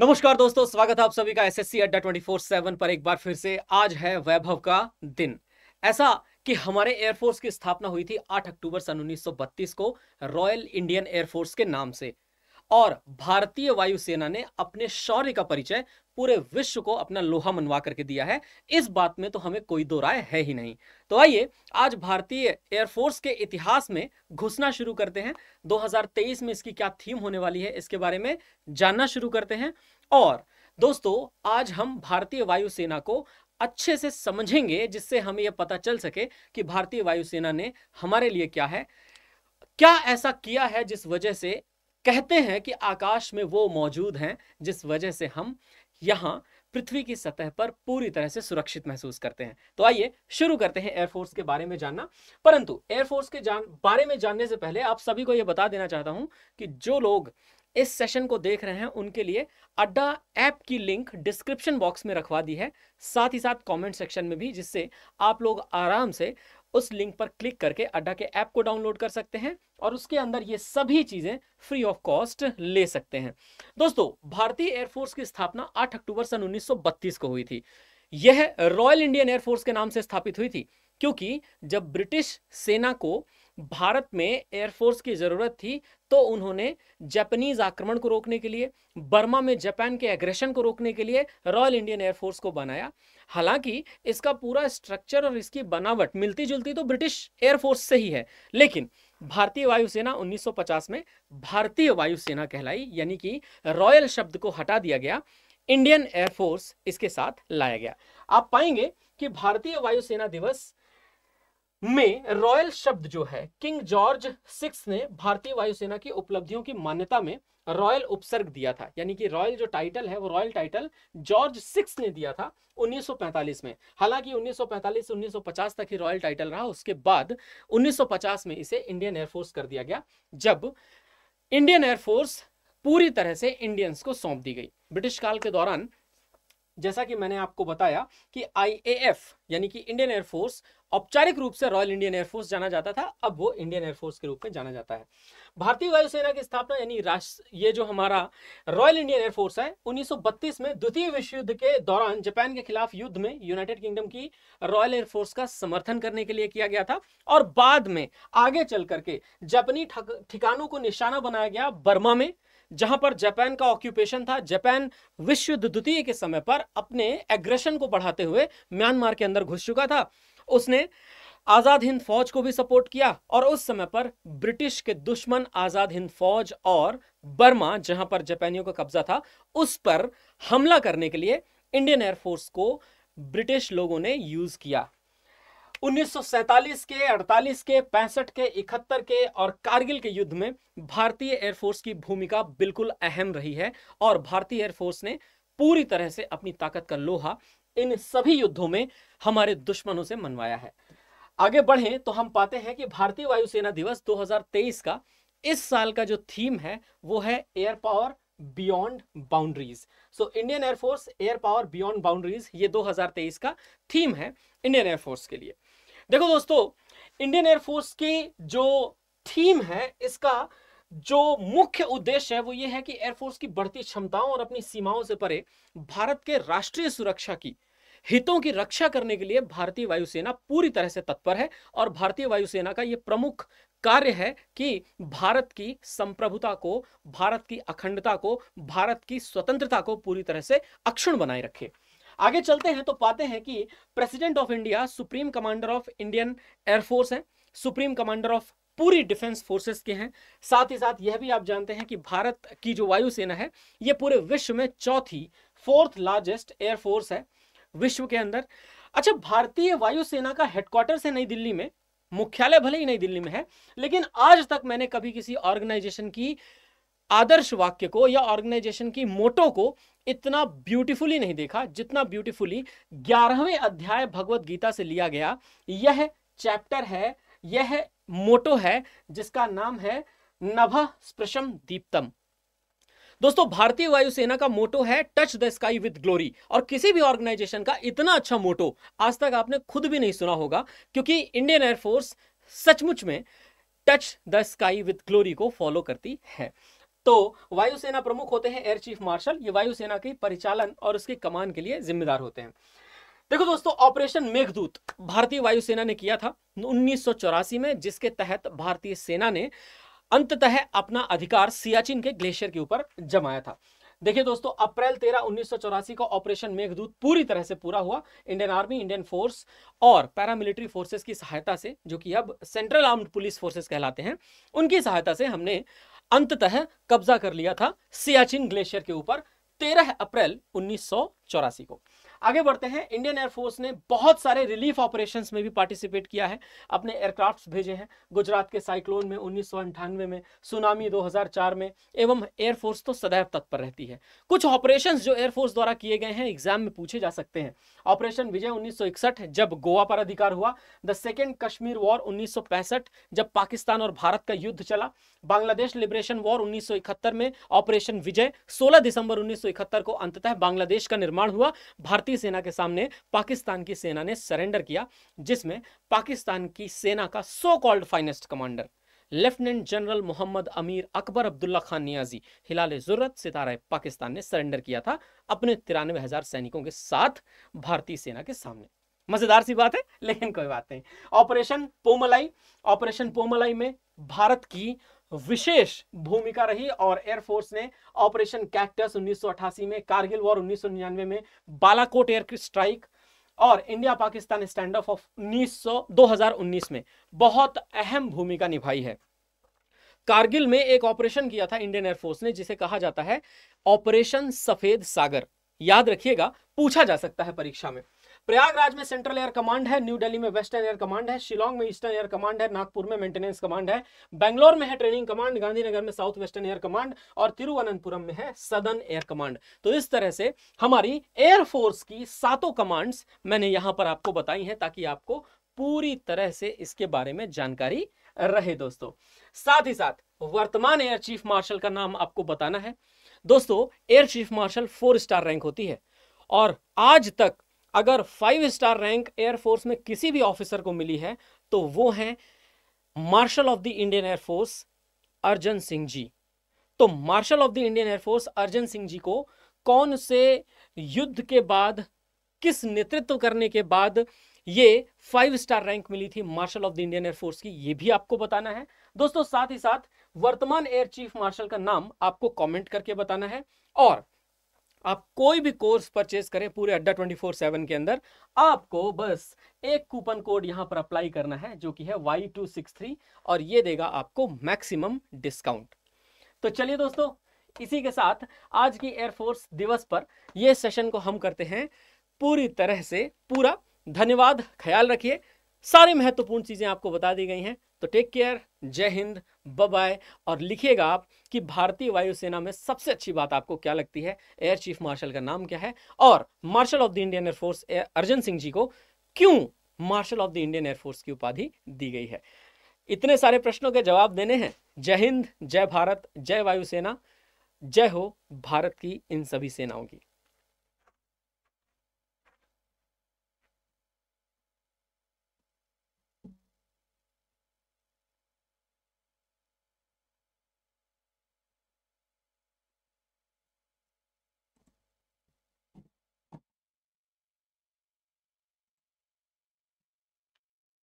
नमस्कार दोस्तों स्वागत है आप सभी का सी अड्डा फोर सेवन पर एक बार फिर से आज है वैभव का दिन ऐसा कि हमारे एयरफोर्स की स्थापना हुई थी 8 अक्टूबर सन 1932 को रॉयल इंडियन एयरफोर्स के नाम से और भारतीय वायुसेना ने अपने शौर्य का परिचय पूरे विश्व को अपना लोहा मनवा करके दिया है इस बात में तो हमें कोई दो राय है ही नहीं तो आइए आज भारतीय एयरफोर्स के इतिहास में घुसना शुरू करते हैं 2023 में इसकी क्या थीम होने वाली है इसके बारे में जानना शुरू करते हैं और दोस्तों आज हम भारतीय वायुसेना को अच्छे से समझेंगे जिससे हमें यह पता चल सके कि भारतीय वायुसेना ने हमारे लिए क्या है क्या ऐसा किया है जिस वजह से कहते हैं कि आकाश में वो मौजूद हैं जिस वजह से हम यहाँ पृथ्वी की सतह पर पूरी तरह से सुरक्षित महसूस करते हैं तो आइए शुरू करते हैं एयरफोर्स के बारे में जानना परंतु एयरफोर्स के जान बारे में जानने से पहले आप सभी को ये बता देना चाहता हूँ कि जो लोग इस सेशन को देख रहे हैं उनके लिए अड्डा ऐप की लिंक डिस्क्रिप्शन बॉक्स में रखवा दी है साथ ही साथ कमेंट सेक्शन में भी जिससे आप लोग आराम से उस लिंक पर क्लिक करके अड्डा के ऐप को डाउनलोड कर सकते हैं और उसके अंदर ये सभी चीज़ें फ्री ऑफ कॉस्ट ले सकते हैं दोस्तों भारतीय एयरफोर्स की स्थापना 8 अक्टूबर सन 1932 को हुई थी यह रॉयल इंडियन एयरफोर्स के नाम से स्थापित हुई थी क्योंकि जब ब्रिटिश सेना को भारत में एयरफोर्स की ज़रूरत थी तो उन्होंने जापानीज आक्रमण को रोकने के लिए बर्मा में जापान के एग्रेशन को रोकने के लिए रॉयल इंडियन एयरफोर्स को बनाया हालांकि इसका पूरा स्ट्रक्चर और इसकी बनावट मिलती जुलती तो ब्रिटिश एयरफोर्स से ही है लेकिन भारतीय वायुसेना 1950 में भारतीय वायुसेना कहलाई यानी कि रॉयल शब्द को हटा दिया गया इंडियन एयरफोर्स इसके साथ लाया गया आप पाएंगे कि भारतीय वायुसेना दिवस में रॉयल शब्द जो है किंग जॉर्ज सिक्स ने भारतीय वायुसेना की उपलब्धियों की मान्यता में रॉयल उपसर्ग दिया था यानी कि रॉयल जो टाइटल है वो रॉयल टाइटल जॉर्ज सिक्स ने दिया था 1945 में हालांकि 1945 से 1950 तक ही रॉयल टाइटल रहा उसके बाद 1950 में इसे इंडियन एयरफोर्स कर दिया गया जब इंडियन एयरफोर्स पूरी तरह से इंडियंस को सौंप दी गई ब्रिटिश काल के दौरान जैसा कि मैंने आपको बताया कि आई यानी कि इंडियन एयरफोर्स औपचारिक रूप से रॉयल इंडियन एयरफोर्स जाना जाता था अब वो इंडियन एयरफोर्स के रूप में जाना जाता है भारतीय वायुसेना की स्थापना यानी राष्ट्र ये जो हमारा रॉयल इंडियन एयरफोर्स है 1932 में द्वितीय विश्व युद्ध के दौरान जापान के खिलाफ युद्ध में यूनाइटेड किंगडम की रॉयल एयरफोर्स का समर्थन करने के लिए किया गया था और बाद में आगे चल करके जापानी ठिकानों को निशाना बनाया गया बर्मा में जहां पर जापान का ऑक्यूपेशन था जापान विश्व युद्ध द्वितीय के समय पर अपने एग्रेशन को बढ़ाते हुए म्यांमार के अंदर घुस चुका था उसने आज़ाद हिंद फौज को भी सपोर्ट किया और उस समय पर ब्रिटिश के दुश्मन आज़ाद हिंद फौज और बर्मा जहां पर जापानियों का कब्जा था उस पर हमला करने के लिए इंडियन एयरफोर्स को ब्रिटिश लोगों ने यूज किया 1947 के 48 के 65 के 71 के और कारगिल के युद्ध में भारतीय एयरफोर्स की भूमिका बिल्कुल अहम रही है और भारतीय एयरफोर्स ने पूरी तरह से अपनी ताकत का लोहा इन सभी युद्धों में हमारे दुश्मनों से मनवाया है आगे बढ़े तो हम पाते हैं कि भारतीय वायुसेना दिवस 2023 का इस साल का जो थीम है वो है air power beyond boundaries so Indian air force air power beyond boundaries ये 2023 का थीम है इंडियन एयरफोर्स के लिए देखो दोस्तों इंडियन एयरफोर्स की जो थीम है इसका जो मुख्य उद्देश्य है वो ये है कि एयरफोर्स की बढ़ती क्षमताओं और अपनी सीमाओं से परे भारत के राष्ट्रीय सुरक्षा की हितों की रक्षा करने के लिए भारतीय वायुसेना पूरी तरह से तत्पर है और भारतीय वायुसेना का ये प्रमुख कार्य है कि भारत की संप्रभुता को भारत की अखंडता को भारत की स्वतंत्रता को पूरी तरह से अक्षुण बनाए रखे आगे चलते हैं तो पाते हैं कि president of India supreme commander of Indian air force है सुप्रीम कमांडर ऑफ पूरी डिफेंस फोर्सेस के हैं साथ ही साथ यह भी आप जानते हैं कि भारत की जो वायुसेना है ये पूरे विश्व में चौथी फोर्थ लार्जेस्ट एयरफोर्स है विश्व के अंदर अच्छा भारतीय वायुसेना का हेडक्वार्टर है नई दिल्ली में मुख्यालय भले ही नई दिल्ली में है लेकिन आज तक मैंने कभी किसी ऑर्गेनाइजेशन की आदर्श वाक्य को या ऑर्गेनाइजेशन की मोटो को इतना ब्यूटीफुली नहीं देखा जितना ब्यूटीफुली ग्यारहवें अध्याय भगवत गीता से लिया गया यह चैप्टर है यह मोटो है जिसका नाम है नभ स्पृशम दीप्तम दोस्तों भारतीय वायुसेना का मोटो है touch the sky with glory और किसी भी ऑर्गेनाइजेशन का इतना अच्छा मोटो आज तक आपने खुद भी नहीं सुना होगा क्योंकि इंडियन एयरफोर्स सचमुच में touch the sky with glory को फॉलो करती है तो वायुसेना प्रमुख होते हैं एयर चीफ मार्शल ये वायुसेना के परिचालन और उसके कमान के लिए जिम्मेदार होते हैं देखो दोस्तों ऑपरेशन मेघदूत भारतीय वायुसेना ने किया था उन्नीस में जिसके तहत भारतीय सेना ने अंततः अपना अधिकार सियाचिन के ग्लेशियर के ऊपर जमाया था देखिए दोस्तों अप्रैल तेरह उन्नीस का ऑपरेशन मेघदूत पूरी तरह से पूरा हुआ इंडियन आर्मी इंडियन फोर्स और पैरामिलिट्री फोर्सेस की सहायता से जो कि अब सेंट्रल आर्म्ड पुलिस फोर्सेस कहलाते हैं उनकी सहायता से हमने अंततः कब्जा कर लिया था सियाचिन ग्लेशियर के ऊपर तेरह अप्रैल उन्नीस को आगे बढ़ते हैं इंडियन एयरफोर्स ने बहुत सारे रिलीफ ऑपरेशन में भी पार्टिसिपेट किया है अपने एयरक्राफ्ट भेजे हैं गुजरात के साइक्लोन में उन्नीस में सुनामी 2004 में एवं एयरफोर्स तो सदैव तत्पर रहती है कुछ ऑपरेशन जो एयरफोर्स द्वारा किए गए हैं एग्जाम में पूछे जा सकते हैं ऑपरेशन विजय उन्नीस जब गोवा पर अधिकार हुआ द सेकेंड कश्मीर वॉर उन्नीस जब पाकिस्तान और भारत का युद्ध चला बांग्लादेश लिबरेशन वॉर उन्नीस में ऑपरेशन विजय 16 दिसंबर उन्नीस को अंततः बांग्लादेश का निर्माण हुआ भारतीय भारतीय सेना के सामने पाकिस्तान की सेना ने सरेंडर किया जिसमें पाकिस्तान की सेना का so called finest commander lieutenant general Mohammad Amir Akbar Abdullah Khan Niazi हिलाल जरूरत सितारा पाकिस्तान ने सरेंडर किया था अपने तिरानवे हजार सैनिकों के साथ भारतीय सेना के सामने मजेदार सी बात है लेकिन कोई बात नहीं ऑपरेशन पोमलाई ऑपरेशन पोमलाई में भारत की विशेष भूमिका रही और एयरफोर्स ने ऑपरेशन कैक्टस 1988 में कारगिल वॉर 1999 में बालाकोट एयर स्ट्राइक और India Pakistan standoff of उन्नीस 2019 में बहुत अहम भूमिका निभाई है कारगिल में एक ऑपरेशन किया था इंडियन एयरफोर्स ने जिसे कहा जाता है ऑपरेशन सफेद सागर याद रखिएगा पूछा जा सकता है परीक्षा में प्रयागराज में सेंट्रल एयर कमांड है न्यू दिल्ली में वेस्टर्न एयर कमांड है शिलोंग में ईस्टर्न एयर कमांड है नागपुर में मेंटेनेंस कमांड है बैंगलोर में है ट्रेनिंग कमांड गांधीनगर में साउथ वेस्टर्न एयर कमांड और तिरुवनंतपुरम में है सदन एयर कमांड तो इस तरह से हमारी एयरफोर्स की सातों कमांड्स मैंने यहां पर आपको बताई हैं ताकि आपको पूरी तरह से इसके बारे में जानकारी रहे दोस्तों साथ ही साथ वर्तमान एयर चीफ मार्शल का नाम आपको बताना है दोस्तों air chief marshal four star rank होती है और आज तक अगर फाइव स्टार रैंक एयरफोर्स में किसी भी ऑफिसर को मिली है तो वो हैं marshal of the Indian air force Arjan Singh ji तो marshal of the Indian air force Arjan Singh ji को कौन से युद्ध के बाद किस नेतृत्व करने के बाद ये फाइव स्टार रैंक मिली थी marshal of the Indian air force की ये भी आपको बताना है दोस्तों साथ ही साथ वर्तमान एयर चीफ मार्शल का नाम आपको कमेंट करके बताना है और आप कोई भी कोर्स परचेज करें पूरे अड्डा ट्वेंटी फोर सेवन के अंदर आपको बस एक कूपन कोड यहां पर अप्लाई करना है जो कि है वाई टू सिक्स थ्री और ये देगा आपको मैक्सिमम डिस्काउंट तो चलिए दोस्तों इसी के साथ आज की एयरफोर्स दिवस पर यह सेशन को हम करते हैं पूरी तरह से पूरा धन्यवाद ख्याल रखिए सारी महत्वपूर्ण चीज़ें आपको बता दी गई हैं तो टेक केयर जय हिंद बाय और लिखिएगा आप कि भारतीय वायुसेना में सबसे अच्छी बात आपको क्या लगती है एयर चीफ मार्शल का नाम क्या है और marshal of the Indian air force Arjan Singh ji को क्यों marshal of the Indian air force की उपाधि दी गई है इतने सारे प्रश्नों के जवाब देने हैं जय हिंद जय भारत जय वायुसेना जय हो भारत की इन सभी सेनाओं की